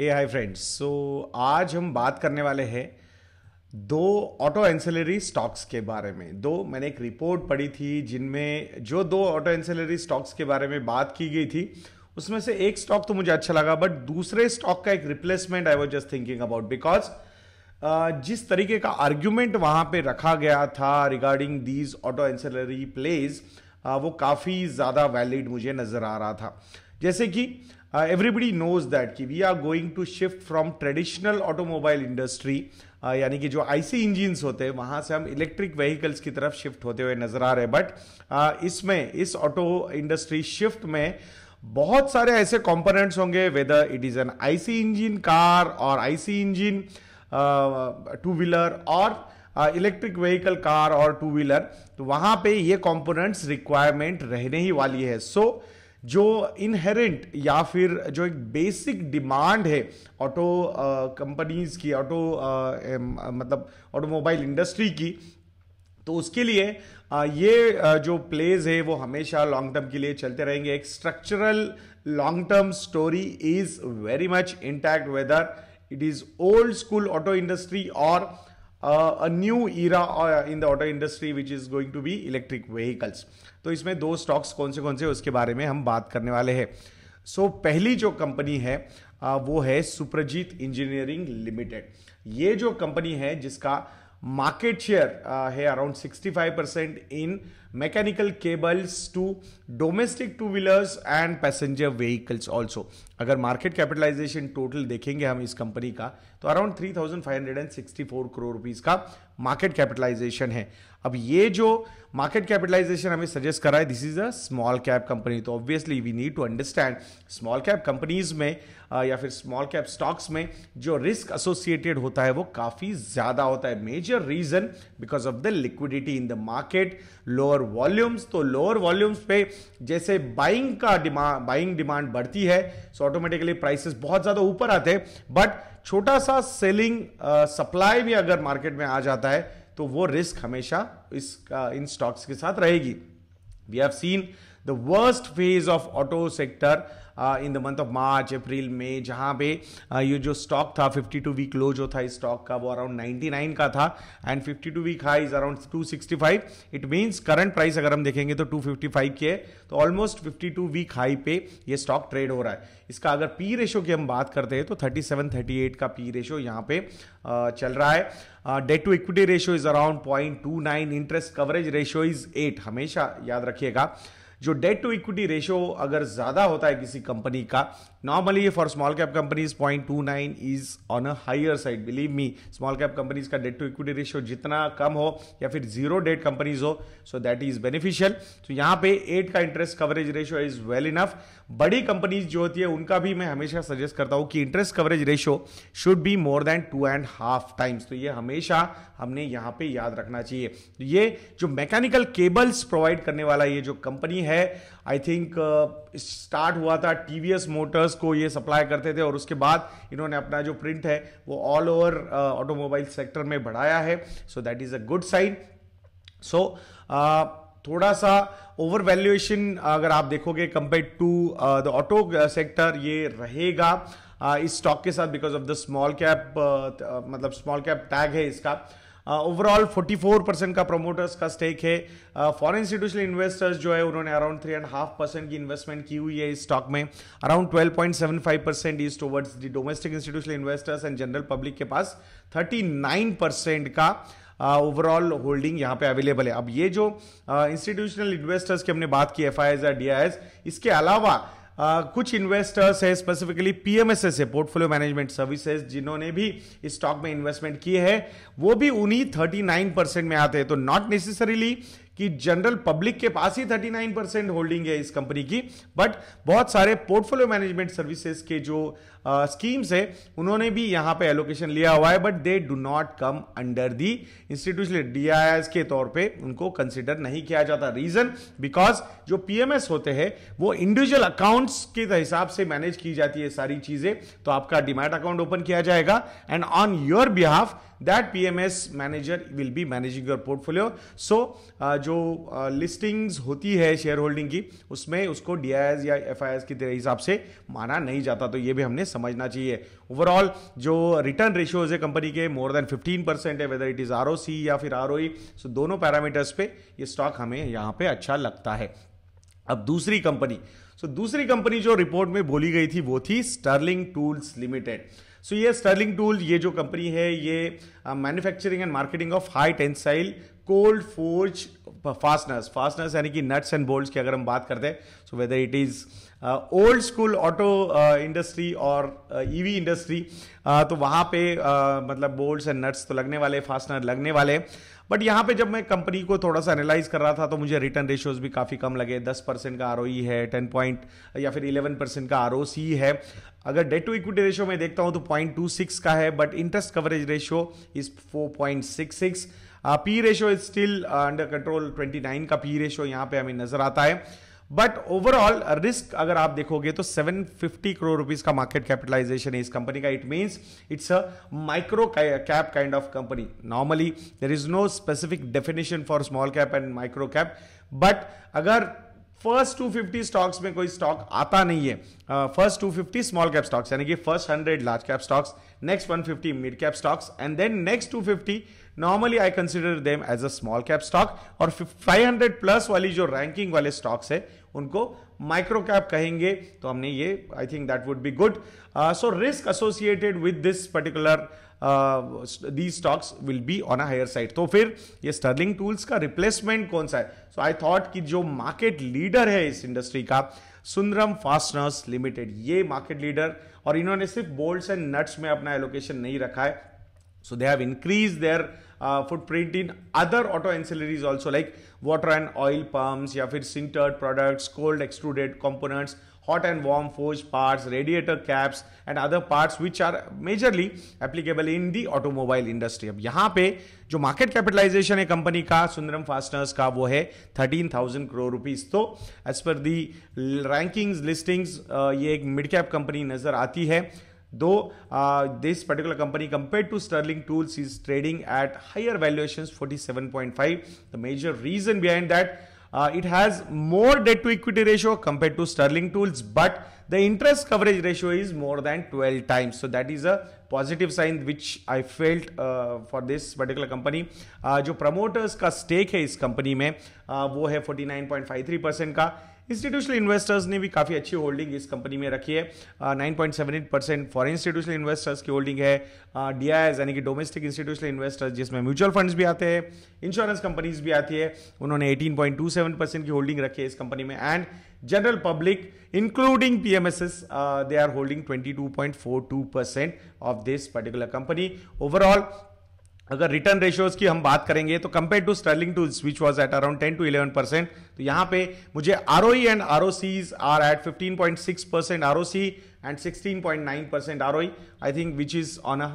ए hi friends so आज हम बात करने वाले हैं दो ऑटो एंसिलरी स्टॉक्स के बारे में दो मैंने एक रिपोर्ट पढ़ी थी जिनमें जो दो ऑटो एंसिलरी स्टॉक्स के बारे में बात की गई थी उसमें से एक स्टॉक तो मुझे अच्छा लगा बट दूसरे स्टॉक का एक replacement I was just thinking about because जिस तरीके का आर्ग्यूमेंट वहां पे रखा गया था regarding these auto ancillary plays वो काफ़ी ज़्यादा वैलिड मुझे नज़र आ रहा था जैसे कि एवरीबडी नोज दैट that कि we are going to shift from traditional automobile industry यानी कि जो आईसी इंजिन्स होते हैं वहां से हम इलेक्ट्रिक व्हीकल्स की तरफ शिफ्ट होते हुए नजर आ रहे हैं बट uh, इसमें इस ऑटो इंडस्ट्री शिफ्ट में बहुत सारे ऐसे कंपोनेंट्स होंगे whether it is an IC engine car और आईसी इंजिन टू व्हीलर और इलेक्ट्रिक व्हीकल कार और टू व्हीलर तो वहां पे ये कंपोनेंट्स रिक्वायरमेंट रहने ही वाली है सो so, जो इनहेरेंट या फिर जो एक बेसिक डिमांड है ऑटो कंपनीज uh, की ऑटो uh, uh, मतलब ऑटोमोबाइल इंडस्ट्री की तो उसके लिए ये जो प्लेज है वो हमेशा लॉन्ग टर्म के लिए चलते रहेंगे एक structural long term story is very much intact whether it is old school auto industry और new era in the auto industry which is going to be electric vehicles तो इसमें दो स्टॉक्स कौन से कौन से उसके बारे में हम बात करने वाले हैं सो so, पहली जो कंपनी है वो है सुप्रजीत इंजीनियरिंग लिमिटेड ये जो कंपनी है जिसका मार्केट शेयर है around 65 percent in mechanical cables to domestic two wheelers and passenger vehicles also अगर मार्केट कैपिटलाइजेशन टोटल देखेंगे हम इस कंपनी का तो around three thousand five hundred and four crore rupees का मार्केट कैपिटलाइजेशन है अब ये जो मार्केट कैपिटलाइजेशन हमें सजेस्ट करा है दिस इज तो अ स्मॉल कैप कंपनी तो obviously we need to understand small cap companies में या फिर स्मॉल कैप स्टॉक्स में जो रिस्क एसोसिएटेड होता है वो काफ़ी ज़्यादा होता है major reason because of the liquidity in the market lower volumes तो लोअर वॉल्यूम्स पे जैसे बाइंग का डिमांड बाइंग डिमांड बढ़ती है सो ऑटोमेटिकली प्राइसेस बहुत ज़्यादा ऊपर आते हैं बट छोटा सा सेलिंग सप्लाई भी अगर मार्केट में आ जाता है तो वो रिस्क हमेशा इसका इन स्टॉक्स के साथ रहेगी we have seen the worst phase of auto sector in the month of March April में जहां पे uh, ये जो स्टॉक था 52 वीक लो जो था इस स्टॉक का वो अराउंड 99 का था and 52 week high is around 265 it means current price अगर हम देखेंगे तो 255 की है तो ऑलमोस्ट 52 वीक हाई पे ये स्टॉक ट्रेड हो रहा है इसका अगर पी रेशो की हम बात करते हैं तो 37 38 का पी रेशो यहाँ पे uh, चल रहा है debt to equity ratio is around point interest coverage ratio is at हमेशा याद रखिएगा जो डेट टू इक्विटी रेशियो अगर ज्यादा होता है किसी कंपनी का normally for small cap companies point two nine is on a higher side believe me small cap companies का डेट टू इक्विटी रेशियो जितना कम हो या फिर जीरो डेट कंपनीज हो सो दैट इज बेनिफिशियल तो यहाँ पे एट का interest coverage ratio is well enough बड़ी कंपनीज जो होती है उनका भी मैं हमेशा सजेस्ट करता हूँ कि interest coverage ratio should be more than two and half times तो ये हमेशा हमने यहाँ पे याद रखना चाहिए तो ये जो मैकेनिकल केबल्स प्रोवाइड करने वाला ये जो कंपनी है आई थिंक स्टार्ट हुआ था टीवीएस मोटर्स को ये सप्लाई करते थे और उसके बाद इन्होंने अपना जो प्रिंट है वो ऑल ओवर ऑटोमोबाइल सेक्टर में बढ़ाया है so that is a good sign so थोड़ा सा ओवर वैल्यूएशन अगर आप देखोगे compare to the auto sector ये रहेगा uh, इस स्टॉक के साथ because of the small cap मतलब स्मॉल कैप टैग है इसका ओवरऑल 44 परसेंट का प्रमोटर्स का स्टेक है फॉरेन इंस्टीट्यूशनल इन्वेस्टर्स जो है उन्होंने around three and half percent की इन्वेस्टमेंट की हुई है इस स्टॉक में around 12.75 percent is towards the domestic institutional investors and general public के पास 39 परसेंट का ओवरऑल uh, होल्डिंग यहाँ पे अवेलेबल है अब ये जो इंस्टीट्यूशनल uh, इन्वेस्टर्स की हमने बात की एफ आई एस इसके अलावा कुछ इन्वेस्टर्स है स्पेसिफिकली पीएमएसएस है पोर्टफोलियो मैनेजमेंट सर्विसेज जिन्होंने भी स्टॉक में इन्वेस्टमेंट किए हैं वो भी उन्हीं 39 परसेंट में आते हैं तो नॉट नेसेसरीली कि जनरल पब्लिक के पास ही 39 परसेंट होल्डिंग है इस कंपनी की बट बहुत सारे पोर्टफोलियो मैनेजमेंट सर्विसेज के जो स्कीम्स है उन्होंने भी यहाँ पे एलोकेशन लिया हुआ है but they do not come under the institutional D के तौर पे उनको कंसिडर नहीं किया जाता रीजन बिकॉज जो पीएमएस होते हैं वो इंडिविजुअल अकाउंट्स के हिसाब से मैनेज की जाती है सारी चीजें तो आपका डिमैट अकाउंट ओपन किया जाएगा and on your behalf that PMS manager will be managing your portfolio so जो लिस्टिंग्स uh, होती है शेयर होल्डिंग की उसमें उसको डी आई एस या एफ आई एस के हिसाब से माना नहीं जाता तो ये भी हमने समझना चाहिए ओवरऑल जो रिटर्न रेशियोज है कंपनी के मोर देन 15 परसेंट है वेदर इट इज़ आर या फिर आर सो e, दोनों पैरामीटर्स पे ये स्टॉक हमें यहाँ पे अच्छा लगता है अब दूसरी कंपनी सो so, दूसरी कंपनी जो रिपोर्ट में बोली गई थी वो थी स्टर्लिंग टूल्स लिमिटेड सो ये स्टर्लिंग टूल ये जो कंपनी है ये manufacturing and marketing of high tensile cold forge fasteners fasteners यानी कि नट्स एंड बोल्ट्स की अगर हम बात करते हैं So whether it is old school auto industry और ईवी इंडस्ट्री तो वहां पे uh, मतलब बोल्ट्स एंड नट्स तो लगने वाले फास्टनर लगने वाले बट यहाँ पे जब मैं कंपनी को थोड़ा सा एनालाइज कर रहा था तो मुझे रिटर्न रेशियोज भी काफ़ी कम लगे 10 परसेंट का आर e है 10 पॉइंट या फिर 11 परसेंट का आर है अगर डेट टू इक्विटी रेशियो में देखता हूँ तो पॉइंट टू सिक्स का है but interest coverage ratio is 4.66 P ratio is still under control nine का पी रेशियो यहाँ पे हमें नजर आता है बट ओवरऑल रिस्क अगर आप देखोगे तो 750 करोड़ रुपीस का मार्केट कैपिटलाइजेशन है इस कंपनी का it mean it's a micro cap kind of company normally there is no specific definition for small cap and micro cap but अगर फर्स्ट 250 स्टॉक्स में कोई स्टॉक आता नहीं है first uh, 250 small cap stocks यानी कि first hundred large cap stocks next one fifty mid cap stocks and then next fifty normally I consider them as a small cap stock और 500 plus वाली जो ranking वाले stocks है उनको micro cap कहेंगे तो हमने ये I think that would be good so risk associated with this particular the stocks will be on a higher side तो फिर ये स्टर्लिंग टूल्स का रिप्लेसमेंट कौन सा है सो आई थॉट कि जो मार्केट लीडर है इस इंडस्ट्री का सुंदरम फास्टनर्स लिमिटेड ये मार्केट लीडर और इन्होंने सिर्फ बोल्ट्स एंड नट्स में अपना एलोकेशन नहीं रखा है so they have increase their footprint in other auto ancillaries also like water and oil pumps या फिर sintered products cold extruded components hot and warm forged parts, radiator caps and other parts which are majorly applicable in the automobile industry. अब यहाँ पे जो market capitalisation है company का Sundaram fasteners का वो है थर्टीन थाउजेंड करोड़ रुपीज तो as per the rankings listings ये एक मिड कैप कंपनी नजर आती है though uh, this particular company compared to Sterling Tools is trading at higher valuations 47.5 the major reason behind that uh, it has more debt to equity ratio compared to Sterling Tools but the interest coverage ratio is more than 12 times so that is a positive sign, which I felt uh, for this particular company. Uh, जो promoters का stake है इस company में uh, वो है 49.53 percent का institutional investors ने भी काफ़ी अच्छी होल्डिंग इस कंपनी में रखी है nine point seven eight percent foreign institutional investors की होल्डिंग है डी आई एस यानी कि डोमेस्टिक इंस्टीट्यूशनल इन्वेस्टर्स जिसमें म्यूचुअल फंड्स भी आते हैं इंश्योरेंस कंपनीज भी आती है उन्होंने eighteen point two seven percent की होल्डिंग रखी है इस कंपनी में and general public including P M S S they are holding twenty two point four two percent of this particular company overall अगर रिटर्न रेशियोज की हम बात करेंगे तो compare to Sterling two which was at around ten to eleven percent तो यहाँ पे मुझे R and R O Cs are at 15.6 percent R O C and 16.9 percent R I think which is on a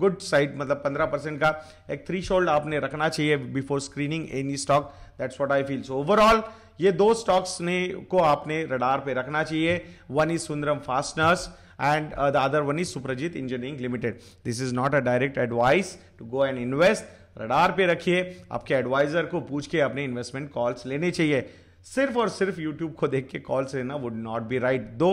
good side मतलब 15 percent का एक three should आपने रखना चाहिए before screening any stock that's what I feel so overall ये दो stocks ने को आपने रडार पे रखना चाहिए one is Sundaram Fasteners and uh, the other one is Suprajit Engineering Limited. This is not a direct advice to go and invest. Radar पे रखिए आपके एडवाइजर को पूछ के अपने इन्वेस्टमेंट कॉल्स लेने चाहिए सिर्फ और सिर्फ यूट्यूब को देख के कॉल्स लेना would not be right though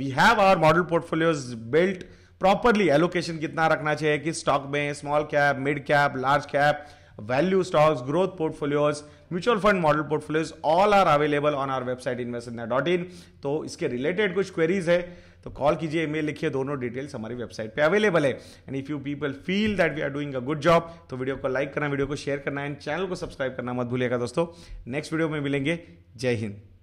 we have our model portfolios built properly allocation कितना रखना चाहिए किस स्टॉक में small cap mid cap large cap value stocks, growth portfolios, mutual fund model portfolios all are available on our website invest dot in तो इसके related कुछ queries है तो कॉल कीजिए ईमेल लिखिए दोनों डिटेल्स हमारी वेबसाइट पे अवेलेबल है and if you people feel that we are doing a good job तो वीडियो को लाइक करना वीडियो को शेयर करना एंड चैनल को सब्सक्राइब करना मत भूलिएगा दोस्तों नेक्स्ट वीडियो में मिलेंगे जय हिंद